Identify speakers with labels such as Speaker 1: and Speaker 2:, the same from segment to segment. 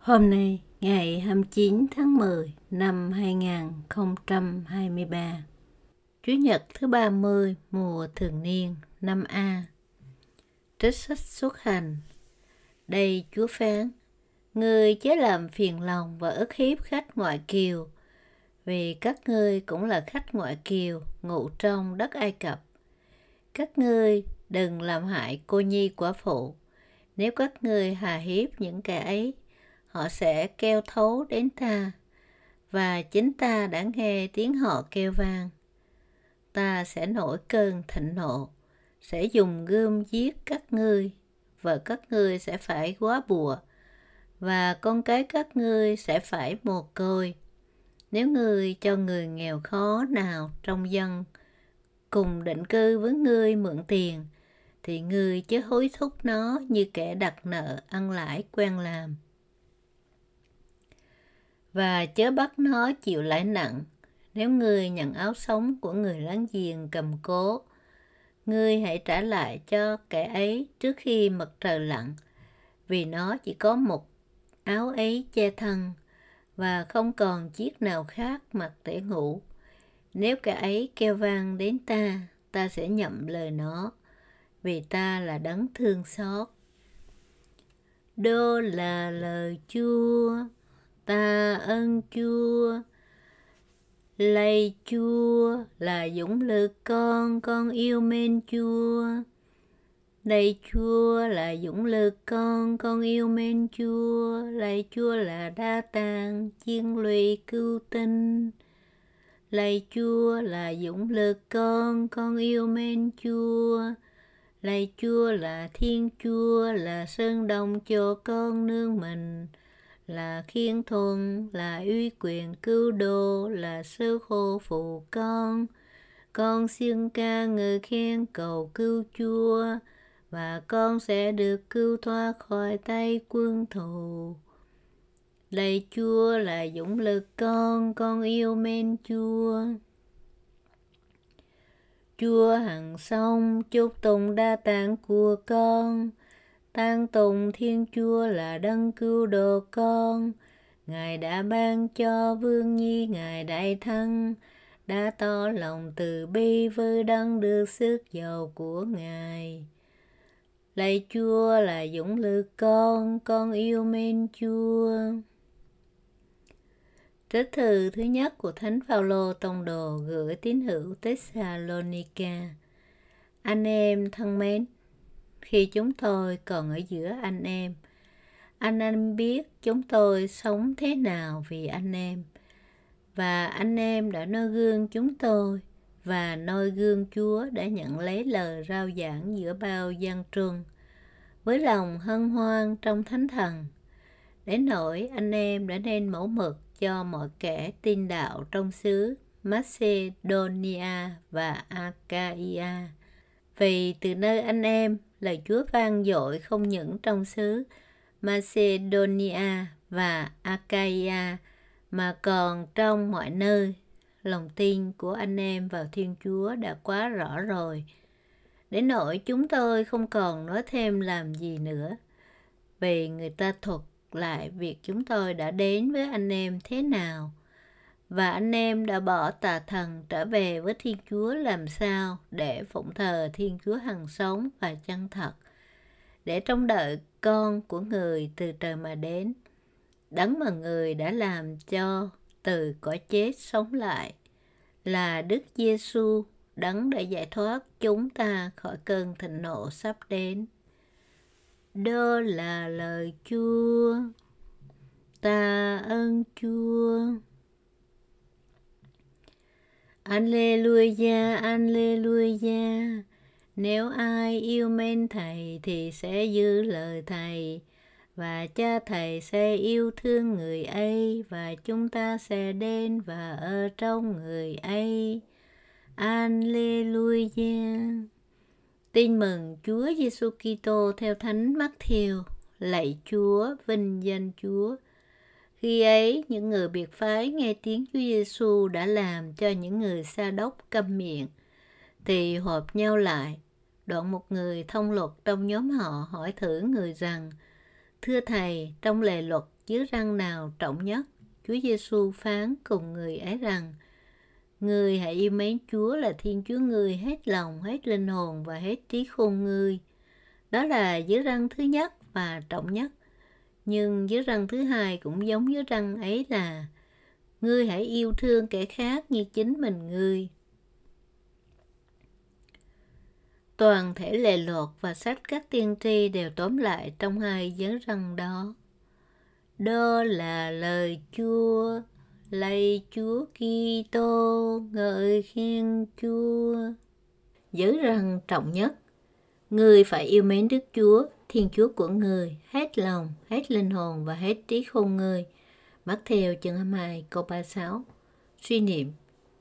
Speaker 1: Hôm nay, ngày 29 tháng 10 năm 2023, Chủ nhật thứ 30 mùa thường niên năm A. Trích sách xuất hành. Đây Chúa phán, người chế làm phiền lòng và ức hiếp khách ngoại kiều, vì các ngươi cũng là khách ngoại kiều ngụ trong đất Ai Cập. Các ngươi đừng làm hại cô nhi quả phụ. Nếu các ngươi hà hiếp những kẻ ấy, họ sẽ kêu thấu đến ta và chính ta đã nghe tiếng họ kêu vang ta sẽ nổi cơn thịnh nộ sẽ dùng gươm giết các ngươi và các ngươi sẽ phải quá bùa và con cái các ngươi sẽ phải mồ côi nếu ngươi cho người nghèo khó nào trong dân cùng định cư với ngươi mượn tiền thì ngươi chớ hối thúc nó như kẻ đặt nợ ăn lãi quen làm và chớ bắt nó chịu lãi nặng nếu ngươi nhận áo sống của người láng giềng cầm cố ngươi hãy trả lại cho kẻ ấy trước khi mặt trời lặn vì nó chỉ có một áo ấy che thân và không còn chiếc nào khác mặc để ngủ nếu kẻ ấy kêu vang đến ta ta sẽ nhậm lời nó vì ta là đấng thương xót đô là lời chúa ta ơn chúa lạy chúa là dũng lực con con yêu mến chúa lạy chúa là dũng lực con con yêu mến chúa lạy chúa là đa tàng chiến lụy cứu tinh lạy chúa là dũng lực con con yêu mến chúa lạy chúa là thiên chúa là sơn đồng cho con nương mình là khiên thuần là uy quyền cứu độ là sư khô phụ con con xin ca ngợi khen cầu cứu chúa và con sẽ được cứu thoát khỏi tay quân thù lạy chúa là dũng lực con con yêu mến chúa chúa hằng sông chúc tùng đa tạng của con tan tùng thiên chúa là đấng cứu đồ con ngài đã ban cho vương nhi ngài đại thân đã to lòng từ bi với đấng được sức giàu của ngài lạy chúa là dũng lực con con yêu mến chúa Trích thư thứ nhất của Thánh Phaolô tông đồ gửi tín hữu Thessalonica. Anh em thân mến, khi chúng tôi còn ở giữa anh em anh em biết chúng tôi sống thế nào vì anh em và anh em đã noi gương chúng tôi và noi gương chúa đã nhận lấy lời rao giảng giữa bao gian truân với lòng hân hoan trong thánh thần đến nỗi anh em đã nên mẫu mực cho mọi kẻ tin đạo trong xứ Macedonia và Achaia. Vì từ nơi anh em lời Chúa vang dội không những trong xứ Macedonia và Achaia mà còn trong mọi nơi. Lòng tin của anh em vào Thiên Chúa đã quá rõ rồi. Đến nỗi chúng tôi không còn nói thêm làm gì nữa. Vì người ta thuật lại việc chúng tôi đã đến với anh em thế nào – và anh em đã bỏ tà thần trở về với Thiên Chúa làm sao để phụng thờ Thiên Chúa hằng sống và chân thật, để trông đợi con của người từ trời mà đến, đấng mà người đã làm cho từ cõi chết sống lại là Đức Giêsu đấng đã giải thoát chúng ta khỏi cơn thịnh nộ sắp đến. Đó là lời Chúa. Ta ơn Chúa. Alleluia, Alleluia. Nếu ai yêu mến Thầy thì sẽ giữ lời Thầy và cha Thầy sẽ yêu thương người ấy và chúng ta sẽ đến và ở trong người ấy. Alleluia. Tin mừng Chúa Giêsu Kitô theo Thánh Mắc Lạy Chúa, vinh danh Chúa. Khi ấy, những người biệt phái nghe tiếng Chúa Giêsu đã làm cho những người sa đốc câm miệng, thì họp nhau lại. Đoạn một người thông luật trong nhóm họ hỏi thử người rằng, Thưa Thầy, trong lề luật dưới răng nào trọng nhất? Chúa Giêsu phán cùng người ấy rằng, Người hãy yêu mến Chúa là Thiên Chúa ngươi hết lòng, hết linh hồn và hết trí khôn ngươi. Đó là dưới răng thứ nhất và trọng nhất nhưng với răng thứ hai cũng giống với răng ấy là ngươi hãy yêu thương kẻ khác như chính mình ngươi toàn thể lệ luật và sách các tiên tri đều tóm lại trong hai giới răng đó đó là lời chúa lạy chúa kitô ngợi khen chúa giới răng trọng nhất Người phải yêu mến Đức Chúa, Thiên Chúa của người, hết lòng, hết linh hồn và hết trí khôn người. Mắc theo chương 22 câu 36. Suy niệm,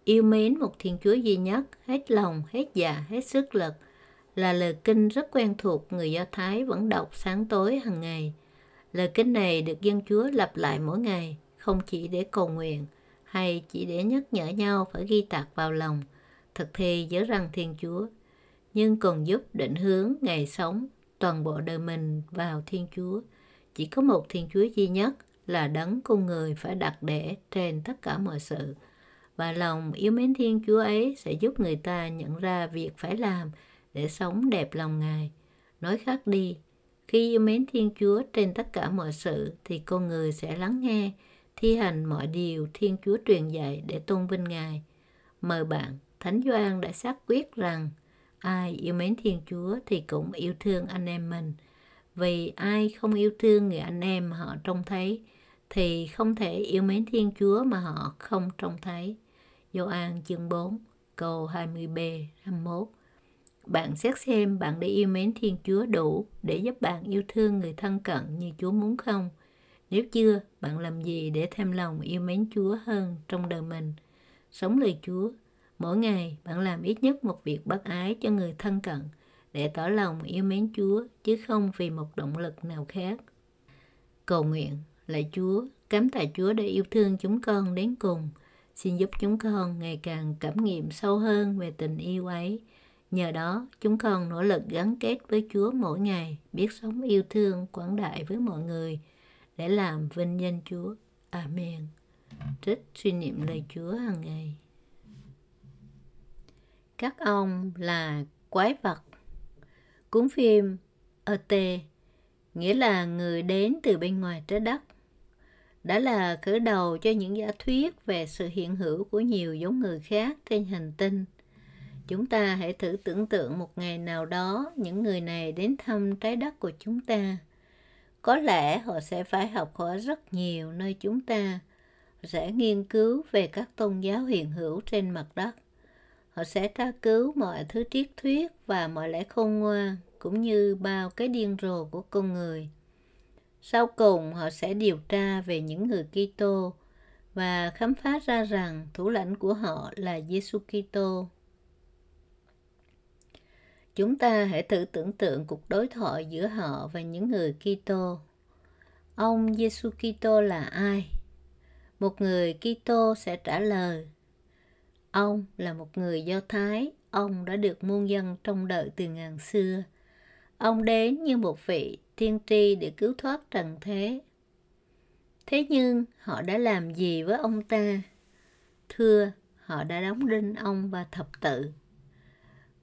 Speaker 1: yêu mến một Thiên Chúa duy nhất, hết lòng, hết dạ, hết sức lực, là lời kinh rất quen thuộc người Do Thái vẫn đọc sáng tối hàng ngày. Lời kinh này được dân Chúa lặp lại mỗi ngày, không chỉ để cầu nguyện, hay chỉ để nhắc nhở nhau phải ghi tạc vào lòng, thật thi giữa rằng Thiên Chúa nhưng còn giúp định hướng ngày sống toàn bộ đời mình vào Thiên Chúa. Chỉ có một Thiên Chúa duy nhất là đấng con người phải đặt để trên tất cả mọi sự. Và lòng yêu mến Thiên Chúa ấy sẽ giúp người ta nhận ra việc phải làm để sống đẹp lòng Ngài. Nói khác đi, khi yêu mến Thiên Chúa trên tất cả mọi sự thì con người sẽ lắng nghe, thi hành mọi điều Thiên Chúa truyền dạy để tôn vinh Ngài. Mời bạn, Thánh Gioan đã xác quyết rằng ai yêu mến Thiên Chúa thì cũng yêu thương anh em mình. Vì ai không yêu thương người anh em họ trông thấy thì không thể yêu mến Thiên Chúa mà họ không trông thấy. Gioan chương 4 câu 20b 21 Bạn xét xem bạn đã yêu mến Thiên Chúa đủ để giúp bạn yêu thương người thân cận như Chúa muốn không? Nếu chưa, bạn làm gì để thêm lòng yêu mến Chúa hơn trong đời mình? Sống lời Chúa, Mỗi ngày bạn làm ít nhất một việc bác ái cho người thân cận để tỏ lòng yêu mến Chúa chứ không vì một động lực nào khác. Cầu nguyện, lạy Chúa, cảm tạ Chúa đã yêu thương chúng con đến cùng. Xin giúp chúng con ngày càng cảm nghiệm sâu hơn về tình yêu ấy. Nhờ đó, chúng con nỗ lực gắn kết với Chúa mỗi ngày, biết sống yêu thương quảng đại với mọi người để làm vinh danh Chúa. Amen. Trích suy niệm lời Chúa hàng ngày các ông là quái vật. Cuốn phim ET nghĩa là người đến từ bên ngoài trái đất đã là khởi đầu cho những giả thuyết về sự hiện hữu của nhiều giống người khác trên hành tinh. Chúng ta hãy thử tưởng tượng một ngày nào đó những người này đến thăm trái đất của chúng ta. Có lẽ họ sẽ phải học hỏi rất nhiều nơi chúng ta, sẽ nghiên cứu về các tôn giáo hiện hữu trên mặt đất họ sẽ tra cứu mọi thứ triết thuyết và mọi lẽ khôn ngoan cũng như bao cái điên rồ của con người sau cùng họ sẽ điều tra về những người Kitô và khám phá ra rằng thủ lãnh của họ là Giêsu Kitô. Chúng ta hãy thử tưởng tượng cuộc đối thoại giữa họ và những người Kitô. Ông Giêsu Kitô là ai? Một người Kitô sẽ trả lời Ông là một người Do Thái, ông đã được muôn dân trong đợi từ ngàn xưa. Ông đến như một vị tiên tri để cứu thoát trần thế. Thế nhưng họ đã làm gì với ông ta? Thưa, họ đã đóng đinh ông và thập tự.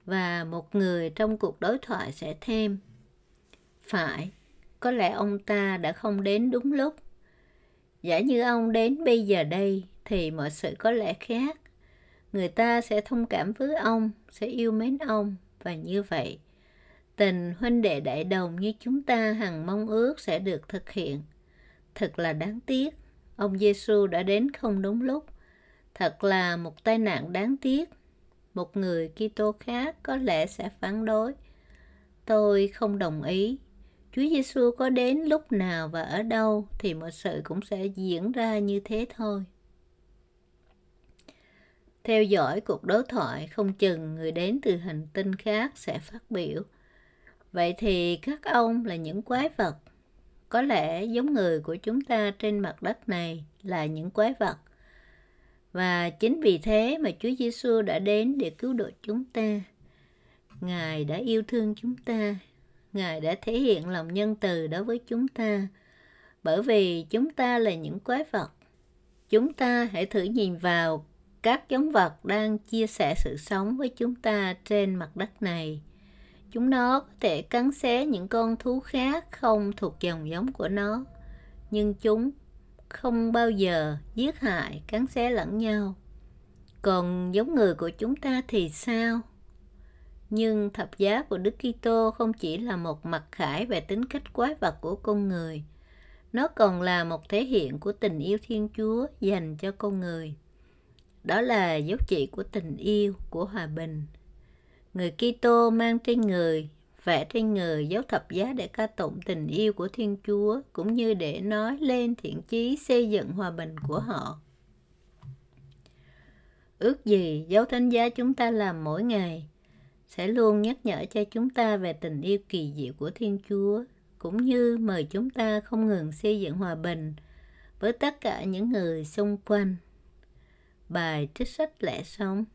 Speaker 1: Và một người trong cuộc đối thoại sẽ thêm. Phải, có lẽ ông ta đã không đến đúng lúc. Giả như ông đến bây giờ đây thì mọi sự có lẽ khác người ta sẽ thông cảm với ông sẽ yêu mến ông và như vậy tình huynh đệ đại đồng như chúng ta hằng mong ước sẽ được thực hiện thật là đáng tiếc ông giêsu đã đến không đúng lúc thật là một tai nạn đáng tiếc một người kitô khác có lẽ sẽ phản đối tôi không đồng ý chúa giêsu có đến lúc nào và ở đâu thì mọi sự cũng sẽ diễn ra như thế thôi theo dõi cuộc đối thoại không chừng người đến từ hành tinh khác sẽ phát biểu vậy thì các ông là những quái vật có lẽ giống người của chúng ta trên mặt đất này là những quái vật và chính vì thế mà Chúa Giêsu đã đến để cứu độ chúng ta. Ngài đã yêu thương chúng ta, Ngài đã thể hiện lòng nhân từ đối với chúng ta, bởi vì chúng ta là những quái vật. Chúng ta hãy thử nhìn vào các giống vật đang chia sẻ sự sống với chúng ta trên mặt đất này chúng nó có thể cắn xé những con thú khác không thuộc dòng giống của nó nhưng chúng không bao giờ giết hại cắn xé lẫn nhau còn giống người của chúng ta thì sao nhưng thập giá của đức kitô không chỉ là một mặt khải về tính cách quái vật của con người nó còn là một thể hiện của tình yêu thiên chúa dành cho con người đó là dấu chỉ của tình yêu của hòa bình người Kitô mang trên người vẽ trên người dấu thập giá để ca tụng tình yêu của Thiên Chúa cũng như để nói lên thiện chí xây dựng hòa bình của họ. Ước gì dấu thánh giá chúng ta làm mỗi ngày sẽ luôn nhắc nhở cho chúng ta về tình yêu kỳ diệu của Thiên Chúa cũng như mời chúng ta không ngừng xây dựng hòa bình với tất cả những người xung quanh. Bài trích sách lẽ sống